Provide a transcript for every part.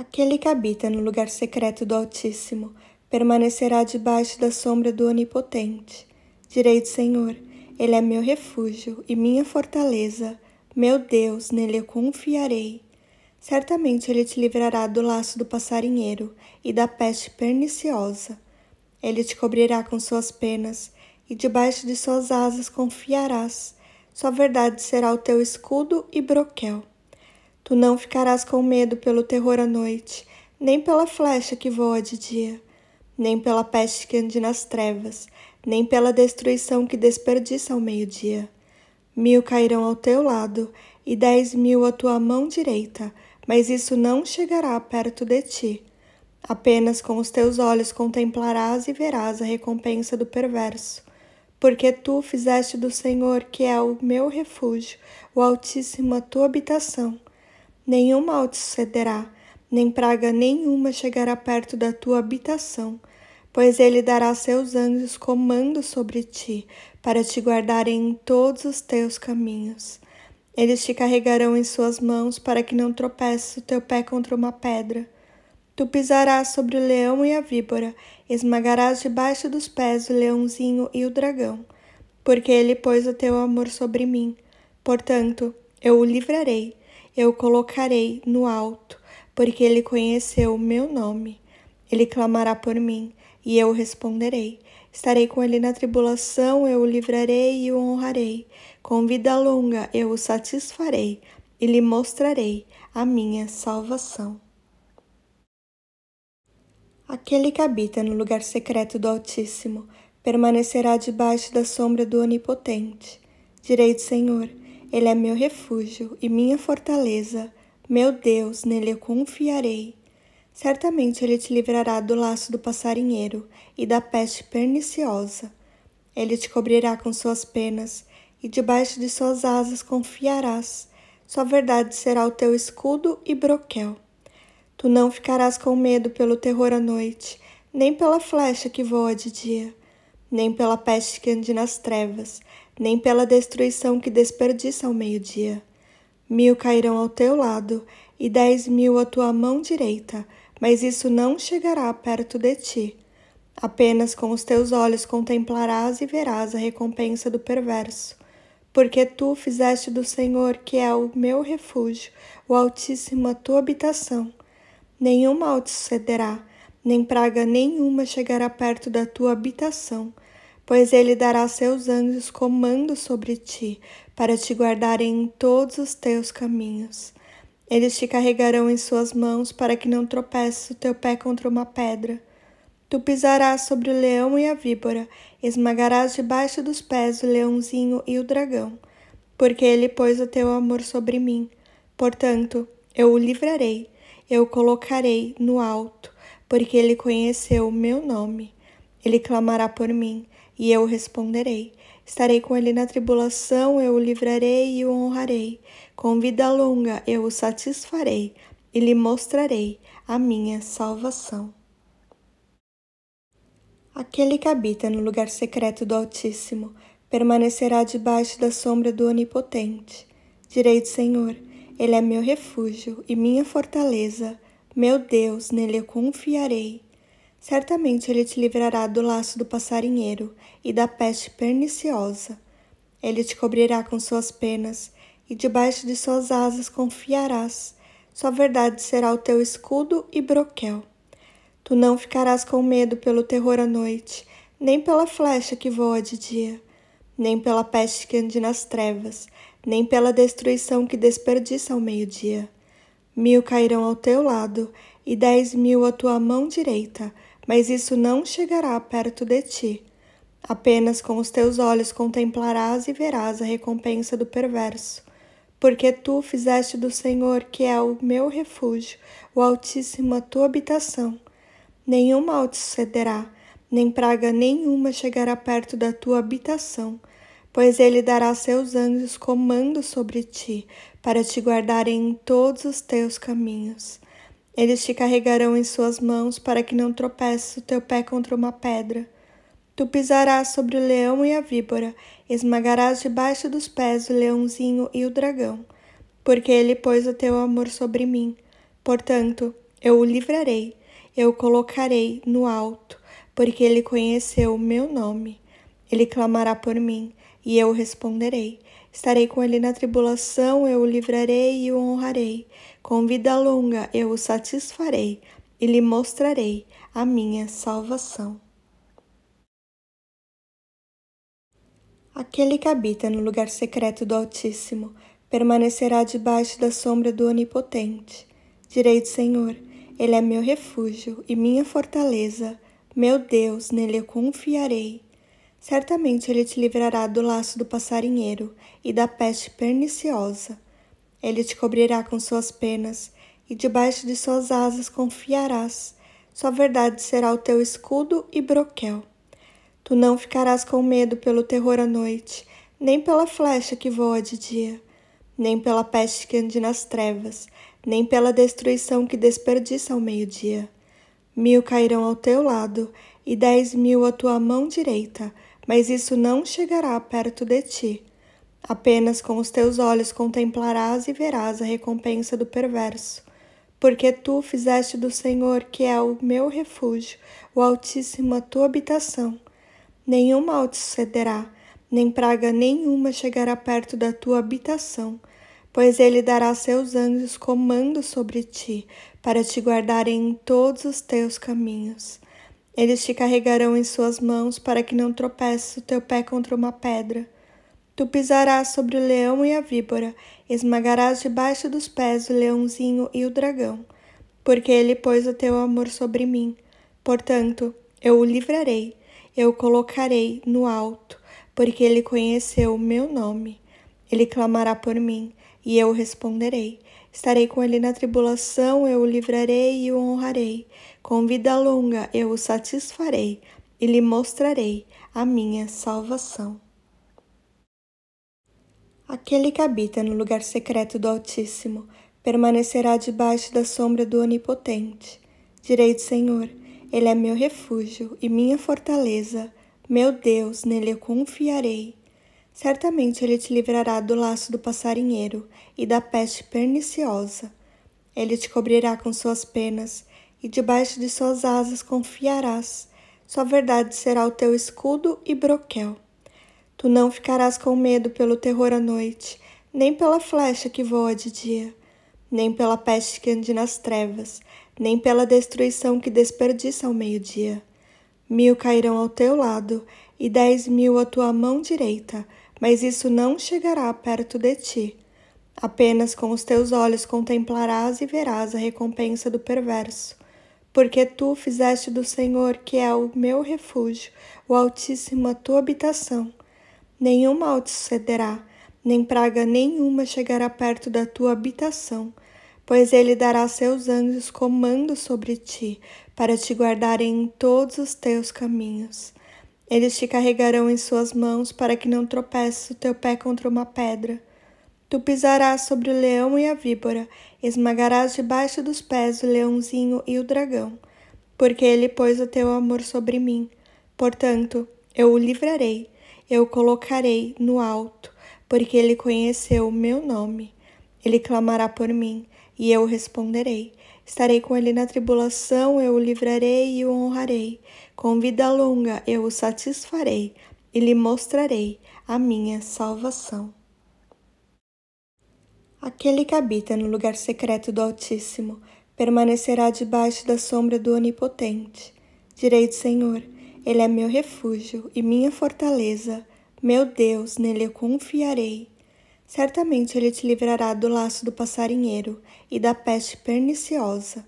Aquele que habita no lugar secreto do Altíssimo permanecerá debaixo da sombra do Onipotente. Direi do Senhor: Ele é meu refúgio e minha fortaleza. Meu Deus, nele eu confiarei. Certamente ele te livrará do laço do passarinheiro e da peste perniciosa. Ele te cobrirá com suas penas e debaixo de suas asas confiarás. Sua verdade será o teu escudo e broquel. Tu não ficarás com medo pelo terror à noite, nem pela flecha que voa de dia, nem pela peste que ande nas trevas, nem pela destruição que desperdiça ao meio-dia. Mil cairão ao teu lado e dez mil à tua mão direita, mas isso não chegará perto de ti. Apenas com os teus olhos contemplarás e verás a recompensa do perverso. Porque tu fizeste do Senhor, que é o meu refúgio, o Altíssimo a tua habitação nenhum mal te sucederá, nem praga nenhuma chegará perto da tua habitação, pois ele dará a seus anjos comando sobre ti, para te guardarem em todos os teus caminhos. Eles te carregarão em suas mãos para que não tropece o teu pé contra uma pedra. Tu pisarás sobre o leão e a víbora, esmagarás debaixo dos pés o leãozinho e o dragão, porque ele pôs o teu amor sobre mim. Portanto, eu o livrarei eu colocarei no alto, porque ele conheceu o meu nome. Ele clamará por mim, e eu responderei. Estarei com ele na tribulação, eu o livrarei e o honrarei. Com vida longa eu o satisfarei e lhe mostrarei a minha salvação. Aquele que habita no lugar secreto do Altíssimo permanecerá debaixo da sombra do Onipotente. Direi do Senhor. Ele é meu refúgio e minha fortaleza. Meu Deus, nele eu confiarei. Certamente ele te livrará do laço do passarinheiro e da peste perniciosa. Ele te cobrirá com suas penas e debaixo de suas asas confiarás. Sua verdade será o teu escudo e broquel. Tu não ficarás com medo pelo terror à noite, nem pela flecha que voa de dia, nem pela peste que ande nas trevas, nem pela destruição que desperdiça ao meio-dia. Mil cairão ao teu lado e dez mil à tua mão direita, mas isso não chegará perto de ti. Apenas com os teus olhos contemplarás e verás a recompensa do perverso. Porque tu fizeste do Senhor, que é o meu refúgio, o Altíssimo a tua habitação. Nenhum mal te sucederá, nem praga nenhuma chegará perto da tua habitação pois ele dará seus anjos comando sobre ti, para te guardarem em todos os teus caminhos. Eles te carregarão em suas mãos para que não tropece o teu pé contra uma pedra. Tu pisarás sobre o leão e a víbora, esmagarás debaixo dos pés o leãozinho e o dragão, porque ele pôs o teu amor sobre mim. Portanto, eu o livrarei, eu o colocarei no alto, porque ele conheceu o meu nome. Ele clamará por mim, e eu responderei. Estarei com ele na tribulação, eu o livrarei e o honrarei. Com vida longa eu o satisfarei e lhe mostrarei a minha salvação. Aquele que habita no lugar secreto do Altíssimo permanecerá debaixo da sombra do Onipotente. Direi do Senhor: Ele é meu refúgio e minha fortaleza, meu Deus, nele eu confiarei. Certamente ele te livrará do laço do passarinheiro e da peste perniciosa. Ele te cobrirá com suas penas, e debaixo de suas asas confiarás. Sua verdade será o teu escudo e broquel. Tu não ficarás com medo pelo terror à noite, nem pela flecha que voa de dia, nem pela peste que ande nas trevas, nem pela destruição que desperdiça ao meio-dia. Mil cairão ao teu lado, e dez mil à tua mão direita mas isso não chegará perto de ti. Apenas com os teus olhos contemplarás e verás a recompensa do perverso. Porque tu fizeste do Senhor, que é o meu refúgio, o Altíssimo a tua habitação. Nenhum mal te sucederá, nem praga nenhuma chegará perto da tua habitação, pois ele dará a seus anjos comando sobre ti, para te guardarem em todos os teus caminhos. Eles te carregarão em suas mãos para que não tropece o teu pé contra uma pedra. Tu pisarás sobre o leão e a víbora, esmagarás debaixo dos pés o leãozinho e o dragão, porque ele pôs o teu amor sobre mim. Portanto, eu o livrarei, eu o colocarei no alto, porque ele conheceu o meu nome. Ele clamará por mim, e eu responderei. Estarei com ele na tribulação, eu o livrarei e o honrarei. Com vida longa eu o satisfarei e lhe mostrarei a minha salvação. Aquele que habita no lugar secreto do Altíssimo permanecerá debaixo da sombra do Onipotente. Direi do Senhor: Ele é meu refúgio e minha fortaleza, meu Deus, nele eu confiarei. Certamente ele te livrará do laço do passarinheiro e da peste perniciosa. Ele te cobrirá com suas penas, e debaixo de suas asas confiarás. Sua verdade será o teu escudo e broquel. Tu não ficarás com medo pelo terror à noite, nem pela flecha que voa de dia, nem pela peste que ande nas trevas, nem pela destruição que desperdiça ao meio-dia. Mil cairão ao teu lado e dez mil à tua mão direita, mas isso não chegará perto de ti. Apenas com os teus olhos contemplarás e verás a recompensa do perverso, porque tu fizeste do Senhor, que é o meu refúgio, o Altíssimo a tua habitação. Nenhum mal te sucederá, nem praga nenhuma chegará perto da tua habitação, pois ele dará a seus anjos comando sobre ti, para te guardarem em todos os teus caminhos. Eles te carregarão em suas mãos para que não tropece o teu pé contra uma pedra. Tu pisarás sobre o leão e a víbora, esmagarás debaixo dos pés o leãozinho e o dragão, porque ele pôs o teu amor sobre mim. Portanto, eu o livrarei, eu o colocarei no alto, porque ele conheceu o meu nome. Ele clamará por mim, e eu responderei. Estarei com ele na tribulação, eu o livrarei e o honrarei. Com vida longa eu o satisfarei e lhe mostrarei a minha salvação. Aquele que habita no lugar secreto do Altíssimo permanecerá debaixo da sombra do Onipotente. Direi do Senhor: Ele é meu refúgio e minha fortaleza. Meu Deus, nele eu confiarei. Certamente ele te livrará do laço do passarinheiro e da peste perniciosa. Ele te cobrirá com suas penas e debaixo de suas asas confiarás. Sua verdade será o teu escudo e broquel. Tu não ficarás com medo pelo terror à noite, nem pela flecha que voa de dia, nem pela peste que ande nas trevas, nem pela destruição que desperdiça ao meio-dia. Mil cairão ao teu lado e dez mil à tua mão direita, mas isso não chegará perto de ti. Apenas com os teus olhos contemplarás e verás a recompensa do perverso. Porque tu fizeste do Senhor, que é o meu refúgio, o Altíssimo, a tua habitação nenhum mal te sucederá, nem praga nenhuma chegará perto da tua habitação, pois ele dará a seus anjos comando sobre ti, para te guardarem em todos os teus caminhos. Eles te carregarão em suas mãos para que não tropece o teu pé contra uma pedra. Tu pisarás sobre o leão e a víbora, esmagarás debaixo dos pés o leãozinho e o dragão, porque ele pôs o teu amor sobre mim. Portanto, eu o livrarei eu o colocarei no alto, porque ele conheceu o meu nome. Ele clamará por mim, e eu responderei. Estarei com ele na tribulação, eu o livrarei e o honrarei. Com vida longa eu o satisfarei e lhe mostrarei a minha salvação. Aquele que habita no lugar secreto do Altíssimo permanecerá debaixo da sombra do Onipotente. Direi do Senhor: ele é meu refúgio e minha fortaleza. Meu Deus, nele eu confiarei. Certamente ele te livrará do laço do passarinheiro e da peste perniciosa.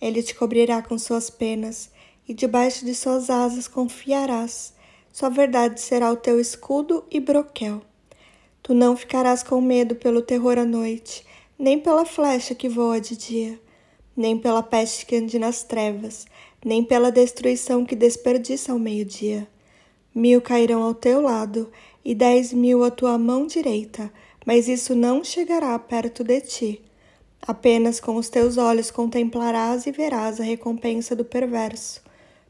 Ele te cobrirá com suas penas e debaixo de suas asas confiarás. Sua verdade será o teu escudo e broquel. Tu não ficarás com medo pelo terror à noite, nem pela flecha que voa de dia, nem pela peste que ande nas trevas, nem pela destruição que desperdiça ao meio-dia. Mil cairão ao teu lado e dez mil à tua mão direita, mas isso não chegará perto de ti. Apenas com os teus olhos contemplarás e verás a recompensa do perverso.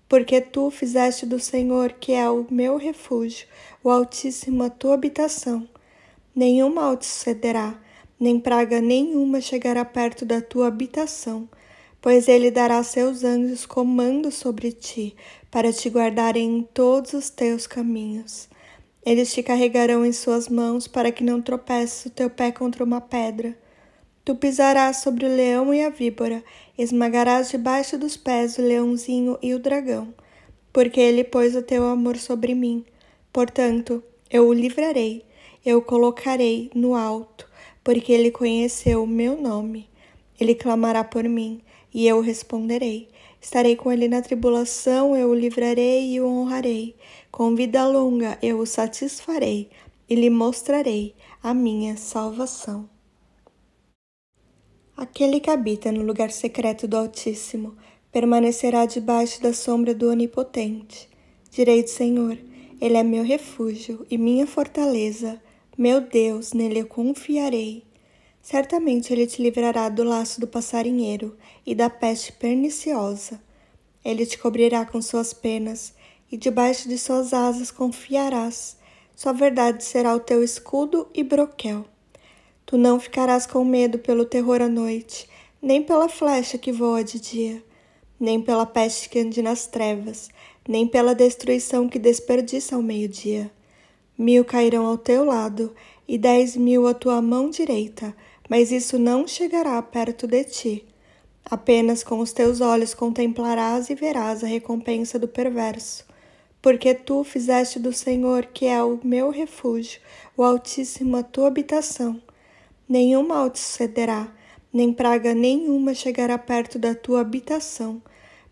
Porque tu fizeste do Senhor, que é o meu refúgio, o Altíssimo a tua habitação. Nenhum mal te sucederá, nem praga nenhuma chegará perto da tua habitação pois ele dará seus anjos comando sobre ti, para te guardarem em todos os teus caminhos. Eles te carregarão em suas mãos para que não tropece o teu pé contra uma pedra. Tu pisarás sobre o leão e a víbora, esmagarás debaixo dos pés o leãozinho e o dragão, porque ele pôs o teu amor sobre mim. Portanto, eu o livrarei, eu o colocarei no alto, porque ele conheceu o meu nome. Ele clamará por mim, e eu responderei. Estarei com ele na tribulação, eu o livrarei e o honrarei. Com vida longa eu o satisfarei e lhe mostrarei a minha salvação. Aquele que habita no lugar secreto do Altíssimo permanecerá debaixo da sombra do Onipotente. Direi do Senhor: Ele é meu refúgio e minha fortaleza, meu Deus, nele eu confiarei. Certamente ele te livrará do laço do passarinheiro e da peste perniciosa. Ele te cobrirá com suas penas, e debaixo de suas asas confiarás. Sua verdade será o teu escudo e broquel. Tu não ficarás com medo pelo terror à noite, nem pela flecha que voa de dia, nem pela peste que ande nas trevas, nem pela destruição que desperdiça ao meio-dia. Mil cairão ao teu lado, e dez mil à tua mão direita mas isso não chegará perto de ti. Apenas com os teus olhos contemplarás e verás a recompensa do perverso. Porque tu fizeste do Senhor, que é o meu refúgio, o Altíssimo a tua habitação. Nenhum mal te sucederá, nem praga nenhuma chegará perto da tua habitação,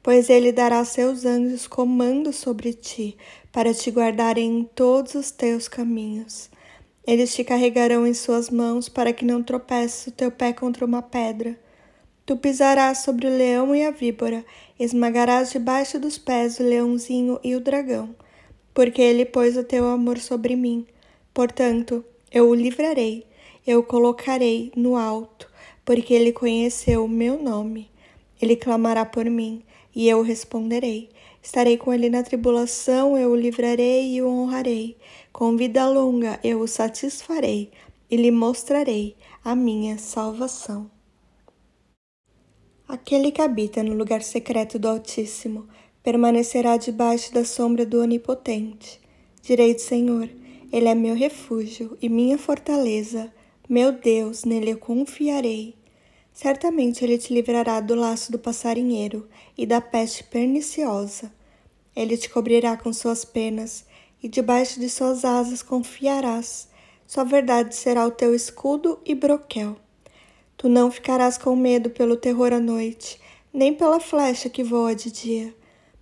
pois ele dará a seus anjos comando sobre ti, para te guardarem em todos os teus caminhos. Eles te carregarão em suas mãos para que não tropece o teu pé contra uma pedra. Tu pisarás sobre o leão e a víbora, esmagarás debaixo dos pés o leãozinho e o dragão, porque ele pôs o teu amor sobre mim. Portanto, eu o livrarei, eu o colocarei no alto, porque ele conheceu o meu nome. Ele clamará por mim, e eu responderei. Estarei com ele na tribulação, eu o livrarei e o honrarei. Com vida longa eu o satisfarei e lhe mostrarei a minha salvação. Aquele que habita no lugar secreto do Altíssimo permanecerá debaixo da sombra do Onipotente. Direi do Senhor, Ele é meu refúgio e minha fortaleza, meu Deus, nele eu confiarei. Certamente ele te livrará do laço do passarinheiro e da peste perniciosa. Ele te cobrirá com suas penas e debaixo de suas asas confiarás. Sua verdade será o teu escudo e broquel. Tu não ficarás com medo pelo terror à noite, nem pela flecha que voa de dia,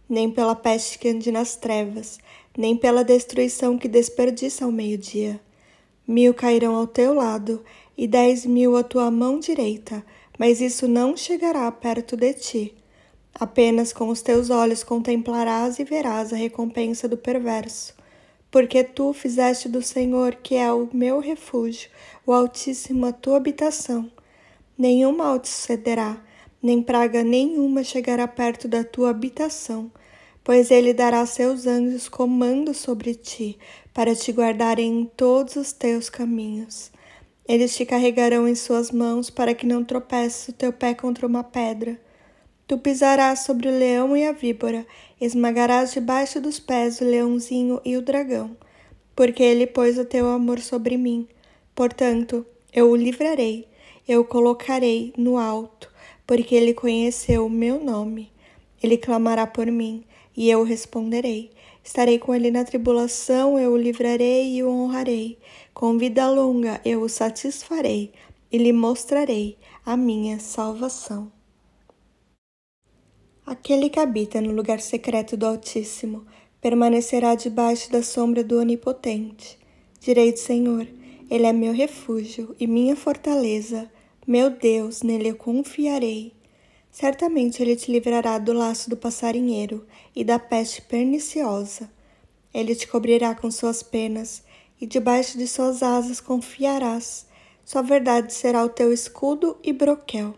nem pela peste que ande nas trevas, nem pela destruição que desperdiça ao meio-dia. Mil cairão ao teu lado e dez mil à tua mão direita, mas isso não chegará perto de ti. Apenas com os teus olhos contemplarás e verás a recompensa do perverso. Porque tu fizeste do Senhor, que é o meu refúgio, o Altíssimo a tua habitação. Nenhum mal te sucederá, nem praga nenhuma chegará perto da tua habitação, pois ele dará a seus anjos comando sobre ti, para te guardarem em todos os teus caminhos. Eles te carregarão em suas mãos para que não tropece o teu pé contra uma pedra. Tu pisarás sobre o leão e a víbora, esmagarás debaixo dos pés o leãozinho e o dragão, porque ele pôs o teu amor sobre mim. Portanto, eu o livrarei, eu o colocarei no alto, porque ele conheceu o meu nome. Ele clamará por mim, e eu responderei. Estarei com ele na tribulação, eu o livrarei e o honrarei. Com vida longa eu o satisfarei e lhe mostrarei a minha salvação. Aquele que habita no lugar secreto do Altíssimo permanecerá debaixo da sombra do Onipotente. Direi do Senhor: Ele é meu refúgio e minha fortaleza. Meu Deus, nele eu confiarei. Certamente ele te livrará do laço do passarinheiro e da peste perniciosa. Ele te cobrirá com suas penas e debaixo de suas asas confiarás. Sua verdade será o teu escudo e broquel.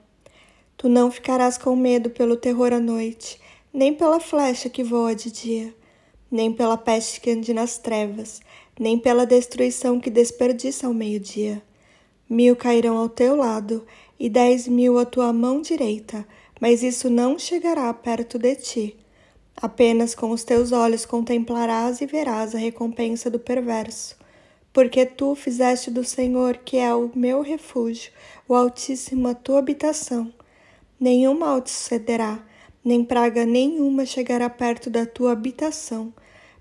Tu não ficarás com medo pelo terror à noite, nem pela flecha que voa de dia, nem pela peste que ande nas trevas, nem pela destruição que desperdiça ao meio-dia. Mil cairão ao teu lado e dez mil à tua mão direita, mas isso não chegará perto de ti. Apenas com os teus olhos contemplarás e verás a recompensa do perverso porque tu fizeste do Senhor, que é o meu refúgio, o Altíssimo a tua habitação. Nenhum mal te sucederá, nem praga nenhuma chegará perto da tua habitação,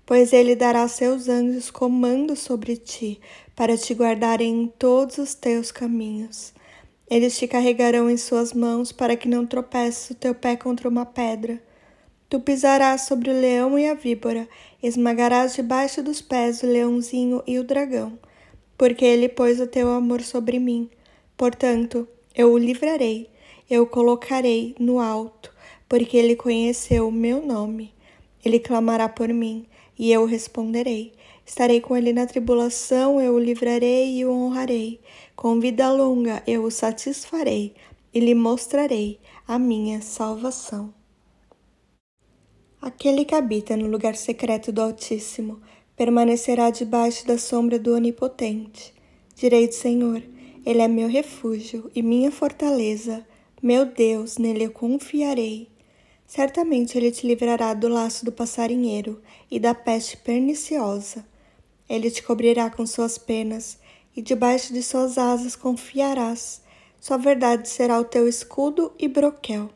pois ele dará a seus anjos comando sobre ti, para te guardarem em todos os teus caminhos. Eles te carregarão em suas mãos para que não tropece o teu pé contra uma pedra. Tu pisarás sobre o leão e a víbora, Esmagarás debaixo dos pés o leãozinho e o dragão, porque ele pôs o teu amor sobre mim. Portanto, eu o livrarei, eu o colocarei no alto, porque ele conheceu o meu nome. Ele clamará por mim, e eu responderei. Estarei com ele na tribulação, eu o livrarei e o honrarei. Com vida longa eu o satisfarei e lhe mostrarei a minha salvação. Aquele que habita no lugar secreto do Altíssimo permanecerá debaixo da sombra do Onipotente. Direi do Senhor: Ele é meu refúgio e minha fortaleza. Meu Deus, nele eu confiarei. Certamente ele te livrará do laço do passarinheiro e da peste perniciosa. Ele te cobrirá com suas penas e debaixo de suas asas confiarás. Sua verdade será o teu escudo e broquel.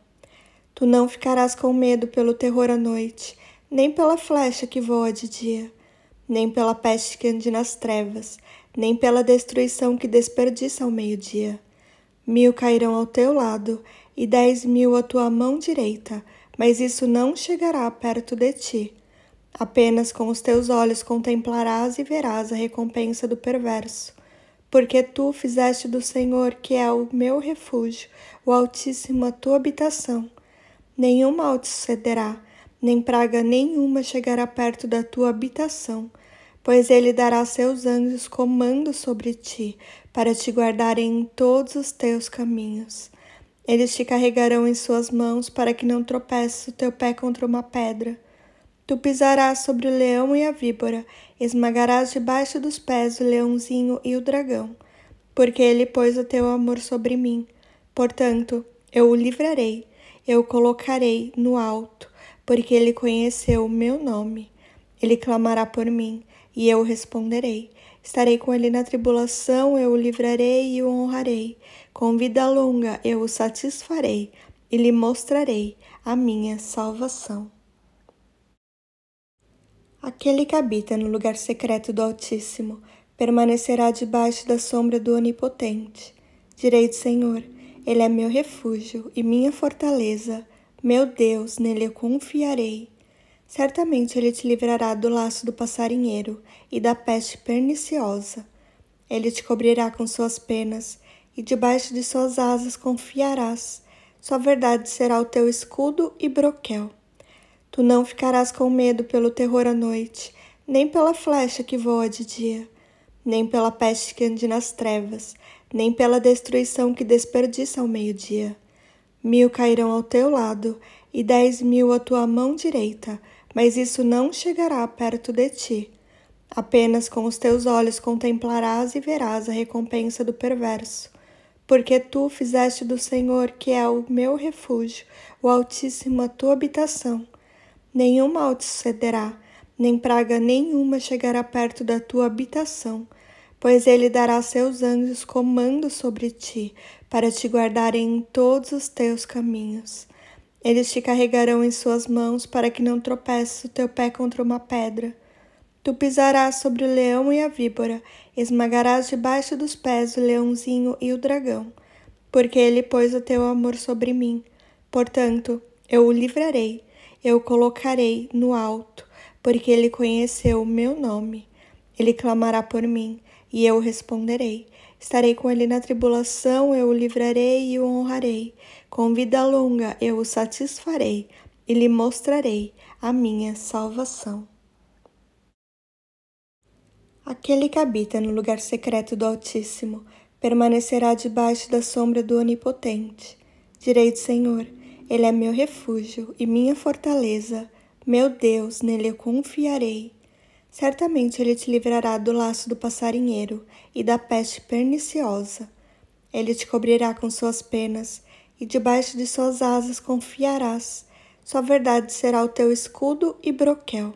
Tu não ficarás com medo pelo terror à noite, nem pela flecha que voa de dia, nem pela peste que ande nas trevas, nem pela destruição que desperdiça ao meio-dia. Mil cairão ao teu lado e dez mil à tua mão direita, mas isso não chegará perto de ti. Apenas com os teus olhos contemplarás e verás a recompensa do perverso. Porque tu fizeste do Senhor, que é o meu refúgio, o Altíssimo a tua habitação nenhum mal te sucederá, nem praga nenhuma chegará perto da tua habitação, pois ele dará a seus anjos comando sobre ti, para te guardarem em todos os teus caminhos. Eles te carregarão em suas mãos para que não tropece o teu pé contra uma pedra. Tu pisarás sobre o leão e a víbora, esmagarás debaixo dos pés o leãozinho e o dragão, porque ele pôs o teu amor sobre mim. Portanto, eu o livrarei eu colocarei no alto, porque ele conheceu o meu nome. Ele clamará por mim, e eu responderei. Estarei com ele na tribulação, eu o livrarei e o honrarei. Com vida longa eu o satisfarei e lhe mostrarei a minha salvação. Aquele que habita no lugar secreto do Altíssimo permanecerá debaixo da sombra do Onipotente. Direi do Senhor. Ele é meu refúgio e minha fortaleza. Meu Deus, nele eu confiarei. Certamente ele te livrará do laço do passarinheiro e da peste perniciosa. Ele te cobrirá com suas penas e debaixo de suas asas confiarás. Sua verdade será o teu escudo e broquel. Tu não ficarás com medo pelo terror à noite, nem pela flecha que voa de dia, nem pela peste que ande nas trevas, nem pela destruição que desperdiça ao meio-dia. Mil cairão ao teu lado e dez mil à tua mão direita, mas isso não chegará perto de ti. Apenas com os teus olhos contemplarás e verás a recompensa do perverso. Porque tu fizeste do Senhor, que é o meu refúgio, o Altíssimo a tua habitação. Nenhum mal te sucederá, nem praga nenhuma chegará perto da tua habitação pois ele dará seus anjos comando sobre ti, para te guardarem em todos os teus caminhos. Eles te carregarão em suas mãos para que não tropece o teu pé contra uma pedra. Tu pisarás sobre o leão e a víbora, esmagarás debaixo dos pés o leãozinho e o dragão, porque ele pôs o teu amor sobre mim. Portanto, eu o livrarei, eu o colocarei no alto, porque ele conheceu o meu nome. Ele clamará por mim e eu responderei. Estarei com ele na tribulação, eu o livrarei e o honrarei. Com vida longa eu o satisfarei e lhe mostrarei a minha salvação. Aquele que habita no lugar secreto do Altíssimo permanecerá debaixo da sombra do Onipotente. Direi do Senhor: Ele é meu refúgio e minha fortaleza. Meu Deus, nele eu confiarei. Certamente ele te livrará do laço do passarinheiro e da peste perniciosa. Ele te cobrirá com suas penas e debaixo de suas asas confiarás. Sua verdade será o teu escudo e broquel.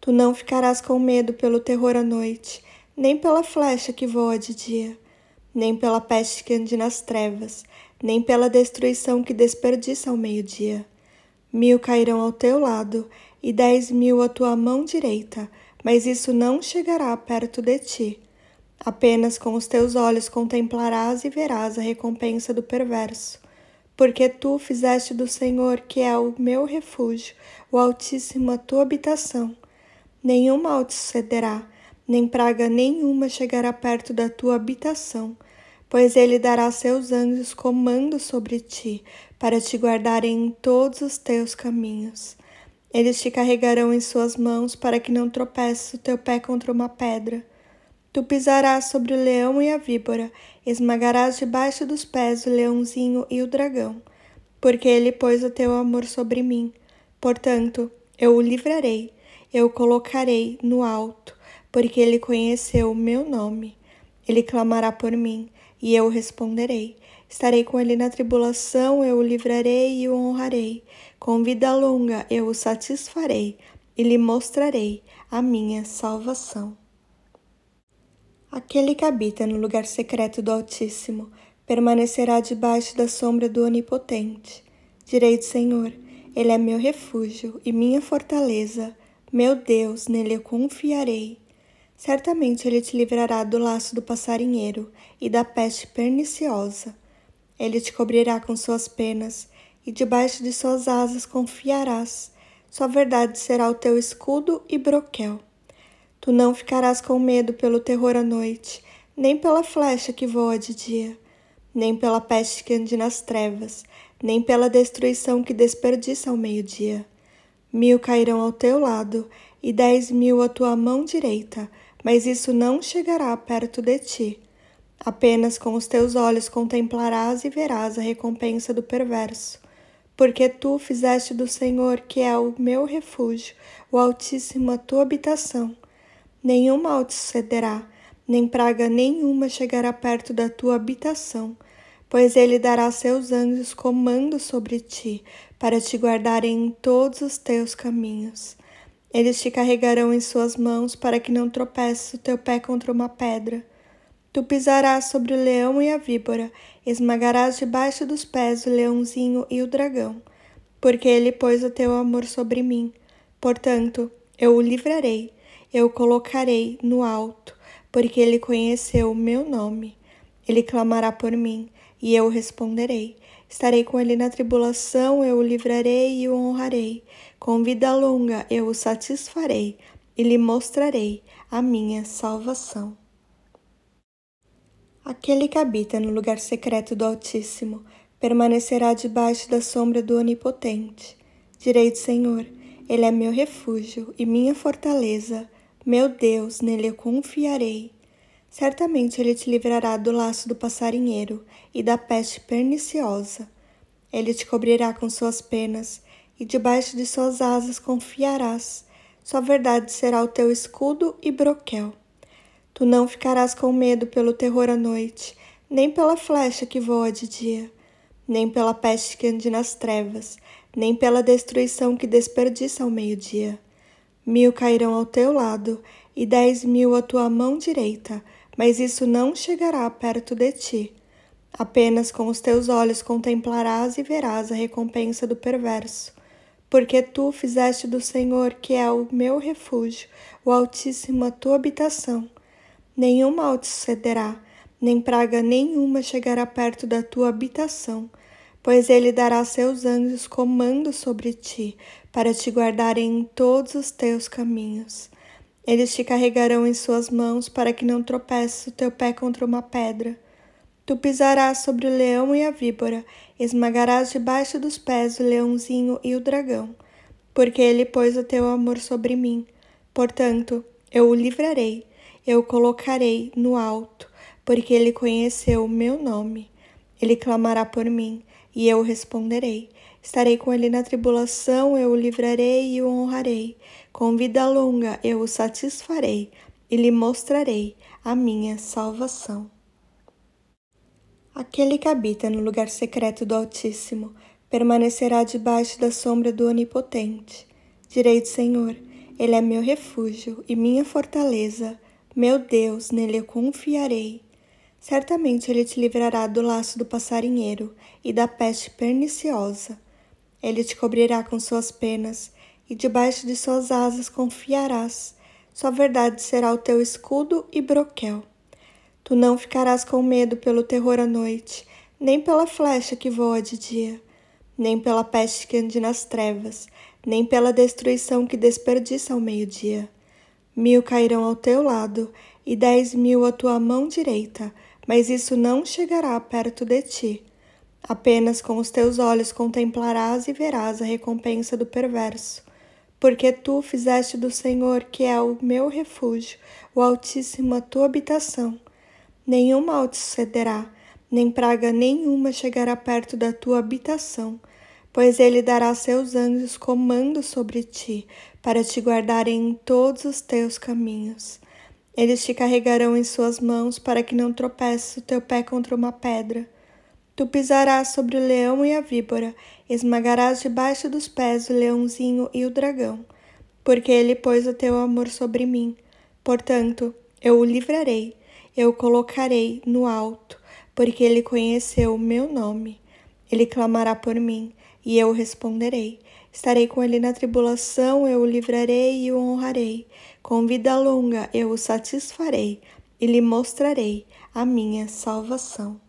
Tu não ficarás com medo pelo terror à noite, nem pela flecha que voa de dia, nem pela peste que ande nas trevas, nem pela destruição que desperdiça ao meio-dia. Mil cairão ao teu lado e dez mil à tua mão direita, mas isso não chegará perto de ti. Apenas com os teus olhos contemplarás e verás a recompensa do perverso. Porque tu fizeste do Senhor, que é o meu refúgio, o Altíssimo a tua habitação. Nenhum mal te sucederá, nem praga nenhuma chegará perto da tua habitação, pois ele dará a seus anjos comando sobre ti, para te guardarem em todos os teus caminhos. Eles te carregarão em suas mãos para que não tropece o teu pé contra uma pedra. Tu pisarás sobre o leão e a víbora, esmagarás debaixo dos pés o leãozinho e o dragão, porque ele pôs o teu amor sobre mim. Portanto, eu o livrarei, eu o colocarei no alto, porque ele conheceu o meu nome. Ele clamará por mim, e eu responderei. Estarei com ele na tribulação, eu o livrarei e o honrarei. Com vida longa eu o satisfarei e lhe mostrarei a minha salvação. Aquele que habita no lugar secreto do Altíssimo permanecerá debaixo da sombra do Onipotente. Direi do Senhor, Ele é meu refúgio e minha fortaleza. Meu Deus, nele eu confiarei. Certamente ele te livrará do laço do passarinheiro e da peste perniciosa. Ele te cobrirá com suas penas, e debaixo de suas asas confiarás. Sua verdade será o teu escudo e broquel. Tu não ficarás com medo pelo terror à noite, nem pela flecha que voa de dia, nem pela peste que ande nas trevas, nem pela destruição que desperdiça ao meio-dia. Mil cairão ao teu lado e dez mil à tua mão direita, mas isso não chegará perto de ti. Apenas com os teus olhos contemplarás e verás a recompensa do perverso, porque tu fizeste do Senhor, que é o meu refúgio, o Altíssimo a tua habitação. Nenhum mal te sucederá, nem praga nenhuma chegará perto da tua habitação, pois ele dará a seus anjos comando sobre ti, para te guardarem em todos os teus caminhos. Eles te carregarão em suas mãos para que não tropeces o teu pé contra uma pedra. Tu pisarás sobre o leão e a víbora, esmagarás debaixo dos pés o leãozinho e o dragão, porque ele pôs o teu amor sobre mim. Portanto, eu o livrarei, eu o colocarei no alto, porque ele conheceu o meu nome. Ele clamará por mim, e eu responderei. Estarei com ele na tribulação, eu o livrarei e o honrarei. Com vida longa eu o satisfarei e lhe mostrarei a minha salvação. Aquele que habita no lugar secreto do Altíssimo permanecerá debaixo da sombra do Onipotente. Direi do Senhor: Ele é meu refúgio e minha fortaleza. Meu Deus, nele eu confiarei. Certamente ele te livrará do laço do passarinheiro e da peste perniciosa. Ele te cobrirá com suas penas e debaixo de suas asas confiarás. Sua verdade será o teu escudo e broquel. Tu não ficarás com medo pelo terror à noite, nem pela flecha que voa de dia, nem pela peste que ande nas trevas, nem pela destruição que desperdiça ao meio-dia. Mil cairão ao teu lado e dez mil à tua mão direita, mas isso não chegará perto de ti. Apenas com os teus olhos contemplarás e verás a recompensa do perverso. Porque tu fizeste do Senhor, que é o meu refúgio, o Altíssimo a tua habitação nenhum mal te sucederá, nem praga nenhuma chegará perto da tua habitação, pois ele dará a seus anjos comando sobre ti, para te guardarem em todos os teus caminhos. Eles te carregarão em suas mãos para que não tropece o teu pé contra uma pedra. Tu pisarás sobre o leão e a víbora, esmagarás debaixo dos pés o leãozinho e o dragão, porque ele pôs o teu amor sobre mim. Portanto, eu o livrarei eu colocarei no alto, porque ele conheceu o meu nome. Ele clamará por mim, e eu responderei. Estarei com ele na tribulação, eu o livrarei e o honrarei. Com vida longa eu o satisfarei e lhe mostrarei a minha salvação. Aquele que habita no lugar secreto do Altíssimo permanecerá debaixo da sombra do Onipotente. Direi do Senhor, Ele é meu refúgio e minha fortaleza meu Deus, nele eu confiarei. Certamente ele te livrará do laço do passarinheiro e da peste perniciosa. Ele te cobrirá com suas penas, e debaixo de suas asas confiarás. Sua verdade será o teu escudo e broquel. Tu não ficarás com medo pelo terror à noite, nem pela flecha que voa de dia, nem pela peste que ande nas trevas, nem pela destruição que desperdiça ao meio-dia. Mil cairão ao teu lado e dez mil à tua mão direita, mas isso não chegará perto de ti. Apenas com os teus olhos contemplarás e verás a recompensa do perverso. Porque tu fizeste do Senhor, que é o meu refúgio, o Altíssimo a tua habitação. Nenhum mal te sucederá, nem praga nenhuma chegará perto da tua habitação, pois ele dará a seus anjos comando sobre ti, para te guardarem em todos os teus caminhos. Eles te carregarão em suas mãos para que não tropece o teu pé contra uma pedra. Tu pisarás sobre o leão e a víbora, esmagarás debaixo dos pés o leãozinho e o dragão, porque ele pôs o teu amor sobre mim. Portanto, eu o livrarei, eu o colocarei no alto, porque ele conheceu o meu nome. Ele clamará por mim, e eu responderei. Estarei com ele na tribulação, eu o livrarei e o honrarei. Com vida longa eu o satisfarei e lhe mostrarei a minha salvação.